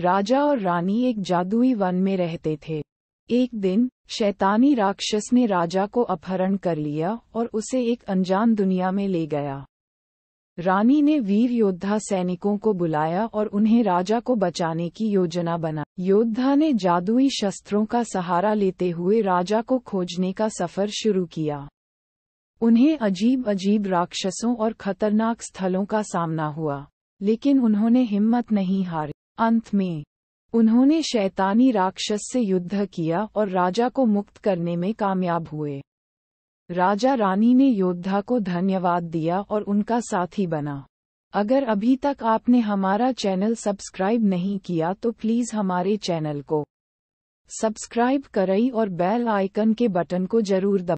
राजा और रानी एक जादुई वन में रहते थे एक दिन शैतानी राक्षस ने राजा को अपहरण कर लिया और उसे एक अनजान दुनिया में ले गया रानी ने वीर योद्धा सैनिकों को बुलाया और उन्हें राजा को बचाने की योजना बना योद्धा ने जादुई शस्त्रों का सहारा लेते हुए राजा को खोजने का सफर शुरू किया उन्हें अजीब अजीब राक्षसों और खतरनाक स्थलों का सामना हुआ लेकिन उन्होंने हिम्मत नहीं हारी अंत में उन्होंने शैतानी राक्षस से युद्ध किया और राजा को मुक्त करने में कामयाब हुए राजा रानी ने योद्धा को धन्यवाद दिया और उनका साथी बना अगर अभी तक आपने हमारा चैनल सब्सक्राइब नहीं किया तो प्लीज़ हमारे चैनल को सब्सक्राइब करें और बेल आइकन के बटन को जरूर दबाएं।